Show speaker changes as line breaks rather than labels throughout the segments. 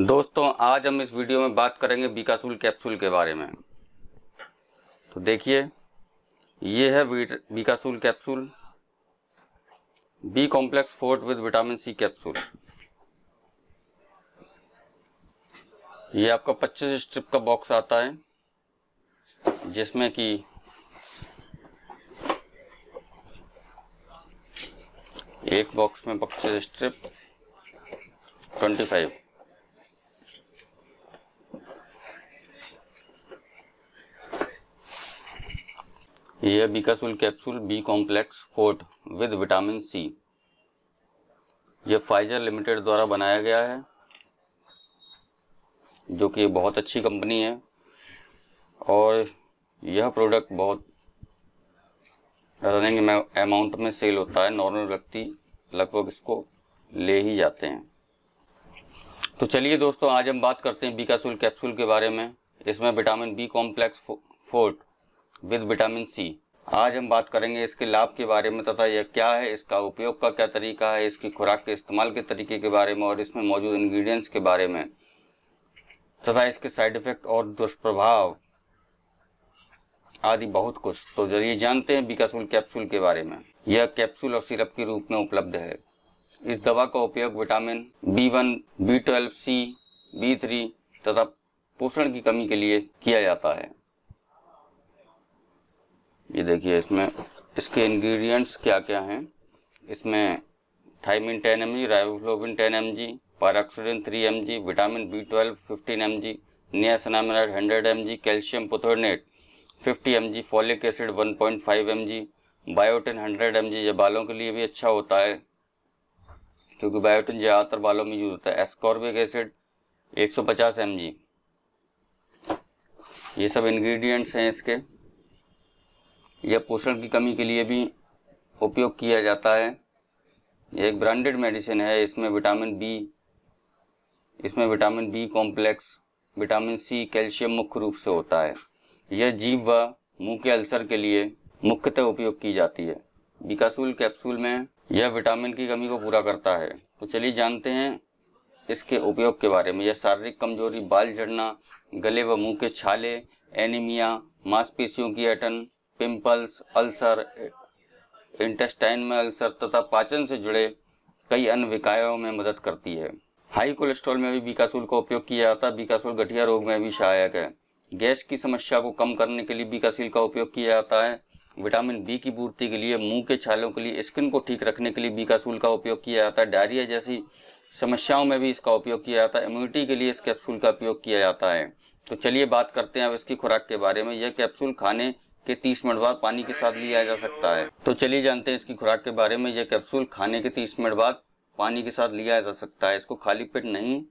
दोस्तों आज हम इस वीडियो में बात करेंगे बीकासुल कैप्सूल के बारे में तो देखिए ये है Becosules capsule B complex forte with vitamin C capsule ये आपका 25 स्ट्रिप का बॉक्स आता है जिसमें कि एक बॉक्स में पच्चीस स्ट्रिप 25 यह Becosules capsule B complex forte with vitamin C यह फाइजर लिमिटेड द्वारा बनाया गया है जो कि बहुत अच्छी कंपनी है और यह प्रोडक्ट बहुत रनिंग अमाउंट में सेल होता है नॉर्मल व्यक्ति लगभग इसको ले ही जाते हैं तो चलिए दोस्तों आज हम बात करते हैं बीकासुल कैप्सूल के बारे में इसमें vitamin B complex forte with vitamin C आज हम बात करेंगे इसके लाभ के बारे में तथा यह क्या है इसका उपयोग का क्या तरीका है इसकी खुराक के इस्तेमाल के तरीके के बारे में और इसमें मौजूद इन्ग्रीडियंट्स के बारे में तथा इसके साइड इफेक्ट और दुष्प्रभाव आदि बहुत कुछ तो जरिए जानते हैं बिकासुल कैप्सूल के बारे में यह कैप्सूल और सिरप के रूप में उपलब्ध है इस दवा का उपयोग vitamin B one B twelve C B three तथा पोषण की कमी के लिए किया जाता है ये देखिए इसमें इसके इंग्रेडिएंट्स क्या क्या हैं इसमें thiamine ten M G riboflavin ten M G pyridoxine three M G vitamin B twelve fifteen M G niacinamide hundred M G calcium pantothenate fifty M G folic acid one point five M G biotin hundred M G ये बालों के लिए भी अच्छा होता है क्योंकि biotin ज़्यादातर बालों में यूज होता है एस्कॉर्बिक एसिड एक सौ पचास एम जी ये सब इंग्रेडिएंट्स हैं इसके यह पोषण की कमी के लिए भी उपयोग किया जाता है यह एक ब्रांडेड मेडिसिन है इसमें विटामिन बी इसमें vitamin B complex vitamin C calcium मुख्य रूप से होता है यह जीव व मुंह के अल्सर के लिए मुख्यतः उपयोग की जाती है बिकासूल कैप्सूल में यह विटामिन की कमी को पूरा करता है तो चलिए जानते हैं इसके उपयोग के बारे में यह शारीरिक कमजोरी बाल झड़ना गले व मुंह के छाले एनीमिया मांसपेशियों की अटन पिंपल्स अल्सर इंटेस्टाइन में अल्सर तथा पाचन से जुड़े कई अन्य विकायों में मदद करती है हाई कोलेस्ट्रॉल में भी बीकासूल का उपयोग किया जाता है बीकासूल गठिया रोग में भी सहायक है गैस की समस्या को कम करने के लिए बीकासील का उपयोग किया जाता है विटामिन बी की पूर्ति के लिए मुंह के छालों के लिए स्किन को ठीक रखने के लिए बीकासूल का उपयोग किया जाता है डायरिया जैसी समस्याओं में भी इसका उपयोग किया जाता है इम्यूनिटी के लिए इस कैप्सूल का उपयोग किया जाता है तो चलिए बात करते हैं अब इसकी खुराक के बारे में यह कैप्सूल खाने के 30 मिनट बाद पानी के साथ लिया जा सकता है तो चलिए जानते हैं इसकी खुराक के बारे में यह कैप्सूल खाने के 30 मिनट बाद पानी के साथ लिया जा सकता है इसको खाली पेट नहीं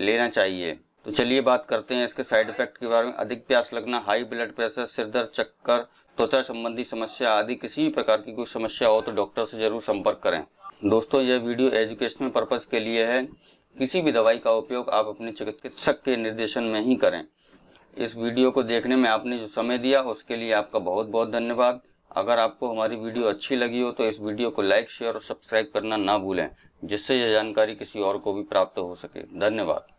लेना चाहिए तो चलिए बात करते हैं इसके साइड इफेक्ट के बारे में अधिक प्यास लगना हाई ब्लड प्रेशर सिरदर्द चक्कर त्वचा संबंधी समस्या आदि किसी भी प्रकार की कोई समस्या हो तो डॉक्टर से जरूर संपर्क करें दोस्तों यह वीडियो एजुकेशनल पर्पज के लिए है किसी भी दवाई का उपयोग आप अपने चिकित्सक के निर्देशन में ही करें इस वीडियो को देखने में आपने जो समय दिया उसके लिए आपका बहुत बहुत धन्यवाद अगर आपको हमारी वीडियो अच्छी लगी हो तो इस वीडियो को लाइक शेयर और सब्सक्राइब करना ना भूलें जिससे यह जानकारी किसी और को भी प्राप्त हो सके धन्यवाद